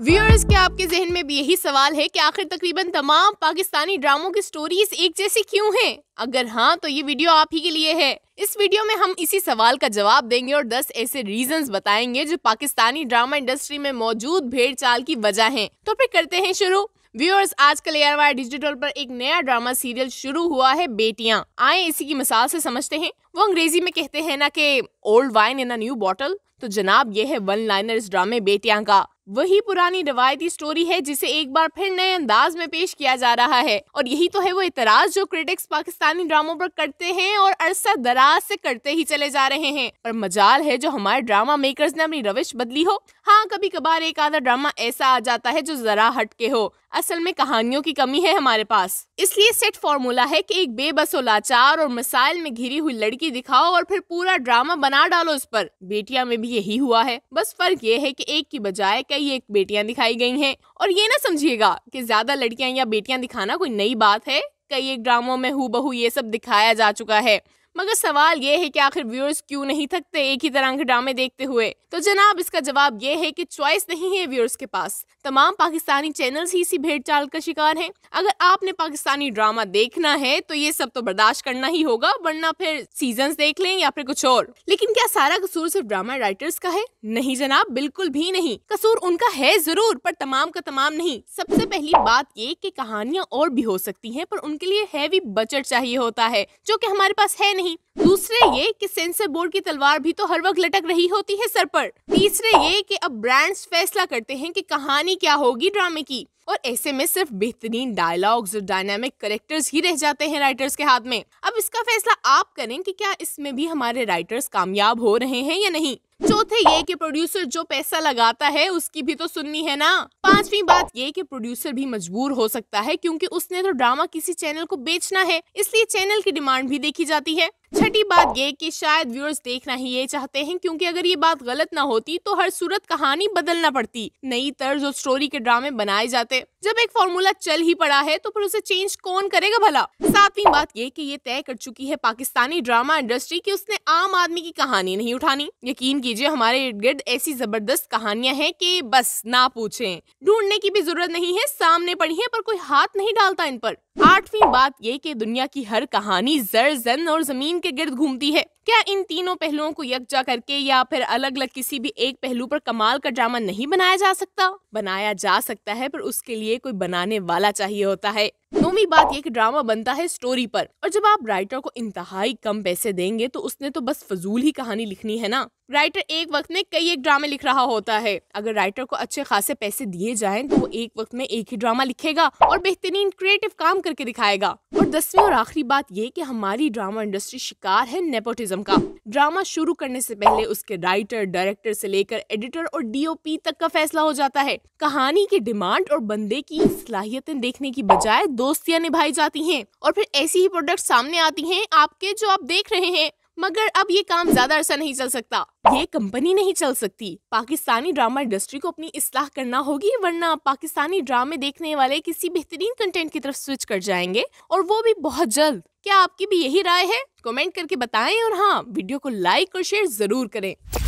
Viewers के आपके जहन में भी यही सवाल है कि आखिर तकरीबन तमाम पाकिस्तानी ड्रामों की स्टोरीज एक जैसी क्यों हैं? अगर हाँ तो ये वीडियो आप ही के लिए है इस वीडियो में हम इसी सवाल का जवाब देंगे और 10 ऐसे रीजंस बताएंगे जो पाकिस्तानी ड्रामा इंडस्ट्री में मौजूद भेड़ चाल की वजह है तो फिर करते हैं शुरू व्यूअर्स आजकल एयर डिजिटल पर एक नया ड्रामा सीरियल शुरू हुआ है बेटियां आए इसी की मिसाल से समझते हैं वो अंग्रेजी में कहते हैं ना कि old wine in a new bottle तो जनाब ये है वन लाइनर इस ड्रामे बेटिया का वही पुरानी रवायती स्टोरी है जिसे एक बार फिर नए अंदाज में पेश किया जा रहा है और यही तो है वो इतराज जो क्रिटिक्स पाकिस्तानी ड्रामों पर करते हैं और अरसा दराज से करते ही चले जा रहे हैं पर मजाल है जो हमारे ड्रामा मेकर्स ने अपनी रविश बदली हो हाँ कभी कभार एक आधा ड्रामा ऐसा आ जाता है जो जरा हटके हो असल में कहानियों की कमी है हमारे पास इसलिए सेट फॉर्मूला है की एक बेबसो लाचार और मिसाइल में घिरी हुई लड़की लड़की दिखाओ और फिर पूरा ड्रामा बना डालो इस पर बेटिया में भी यही हुआ है बस फर्क ये है की एक की बजाय कई एक बेटियां दिखाई गई है और ये ना समझिएगा की ज्यादा लड़कियां या बेटियां दिखाना कोई नई बात है कई एक ड्रामों में हु बहू ये सब दिखाया जा चुका है मगर सवाल ये है कि आखिर व्यूअर्स क्यों नहीं थकते एक ही तरह के ड्रामे देखते हुए तो जनाब इसका जवाब ये है कि चॉइस नहीं है व्यूअर्स के पास तमाम पाकिस्तानी चैनल्स ही इसी भेड़ चाल का शिकार हैं अगर आपने पाकिस्तानी ड्रामा देखना है तो ये सब तो बर्दाश्त करना ही होगा वरना फिर सीजन देख लें या फिर कुछ और लेकिन क्या सारा कसूर सिर्फ ड्रामा राइटर्स का है नहीं जनाब बिल्कुल भी नहीं कसूर उनका है जरूर पर तमाम का तमाम नहीं सबसे पहली बात ये की कहानियाँ और भी हो सकती है पर उनके लिए हैवी बजट चाहिए होता है जो की हमारे पास है नहीं नहीं दूसरे हाँ। ये कि सेंसर बोर्ड की तलवार भी तो हर वक्त लटक रही होती है सर पर तीसरे हाँ। ये कि अब ब्रांड्स फैसला करते हैं कि कहानी क्या होगी ड्रामे की और ऐसे में सिर्फ बेहतरीन डायलॉग्स और डायनामिक करेक्टर्स ही रह जाते हैं राइटर्स के हाथ में अब इसका फैसला आप करें कि क्या इसमें भी हमारे राइटर्स कामयाब हो रहे हैं या नहीं चौथे ये कि प्रोड्यूसर जो पैसा लगाता है उसकी भी तो सुननी है ना पांचवी बात ये कि प्रोड्यूसर भी मजबूर हो सकता है क्योंकि उसने तो ड्रामा किसी चैनल को बेचना है इसलिए चैनल की डिमांड भी देखी जाती है छठी बात ये कि शायद व्यूअर्स देखना ही ये चाहते हैं क्योंकि अगर ये बात गलत ना होती तो हर सूरत कहानी बदलना पड़ती नई तर्ज और स्टोरी के ड्रामे बनाए जाते जब एक फॉर्मूला चल ही पड़ा है तो फिर उसे चेंज कौन करेगा भला सातवीं बात ये कि ये तय कर चुकी है पाकिस्तानी ड्रामा इंडस्ट्री की उसने आम आदमी की कहानी नहीं उठानी यकीन की कीजिए हमारे इर्द गिर्द ऐसी जबरदस्त कहानियां हैं कि बस ना पूछें ढूंढने की भी जरूरत नहीं है सामने पड़ी है पर कोई हाथ नहीं डालता इन पर आठवीं बात ये कि दुनिया की हर कहानी जर जन और जमीन के गिर्द घूमती है क्या इन तीनों पहलुओं को यकजा करके या फिर अलग अलग किसी भी एक पहलू पर कमाल का ड्रामा नहीं बनाया जा सकता बनाया जा सकता है पर उसके लिए कोई बनाने वाला चाहिए होता है नौवीं बात ये कि ड्रामा बनता है स्टोरी पर और जब आप राइटर को इंतहाई कम पैसे देंगे तो उसने तो बस फजूल ही कहानी लिखनी है ना राइटर एक वक्त में कई एक ड्रामे लिख रहा होता है अगर राइटर को अच्छे खासे पैसे दिए जाएं तो वो एक वक्त में एक ही ड्रामा लिखेगा और बेहतरीन क्रिएटिव काम करके दिखाएगा और दसवीं और आखिरी बात ये कि हमारी ड्रामा इंडस्ट्री शिकार है नेपोटिज्म का ड्रामा शुरू करने से पहले उसके राइटर डायरेक्टर से लेकर एडिटर और डी तक का फैसला हो जाता है कहानी की डिमांड और बंदे की सलाहियतें देखने की बजाय दोस्तियाँ निभाई जाती है और फिर ऐसी ही प्रोडक्ट सामने आती है आपके जो आप देख रहे हैं मगर अब ये काम ज्यादा अरसा नहीं चल सकता ये कंपनी नहीं चल सकती पाकिस्तानी ड्रामा इंडस्ट्री को अपनी इसलाह करना होगी वरना पाकिस्तानी ड्रामे देखने वाले किसी बेहतरीन कंटेंट की तरफ स्विच कर जाएंगे और वो भी बहुत जल्द क्या आपकी भी यही राय है कमेंट करके बताएं और हाँ वीडियो को लाइक और शेयर जरूर करें